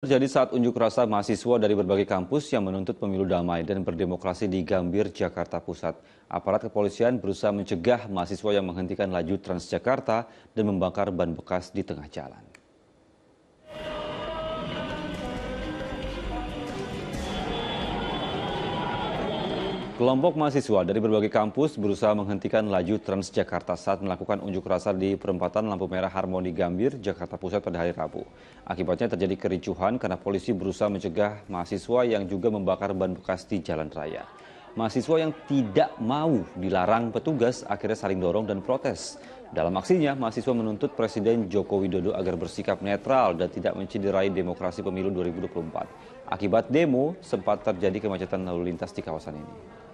Terjadi saat unjuk rasa mahasiswa dari berbagai kampus yang menuntut pemilu damai dan berdemokrasi di Gambir, Jakarta Pusat. Aparat kepolisian berusaha mencegah mahasiswa yang menghentikan laju Transjakarta dan membakar ban bekas di tengah jalan. Kelompok mahasiswa dari berbagai kampus berusaha menghentikan laju Transjakarta saat melakukan unjuk rasa di perempatan lampu merah Harmoni Gambir, Jakarta Pusat pada hari Rabu. Akibatnya terjadi kericuhan karena polisi berusaha mencegah mahasiswa yang juga membakar ban bekas di jalan raya. Mahasiswa yang tidak mau dilarang petugas akhirnya saling dorong dan protes. Dalam aksinya, mahasiswa menuntut Presiden Joko Widodo agar bersikap netral dan tidak menciderai demokrasi pemilu 2024. Akibat demo, sempat terjadi kemacetan lalu lintas di kawasan ini.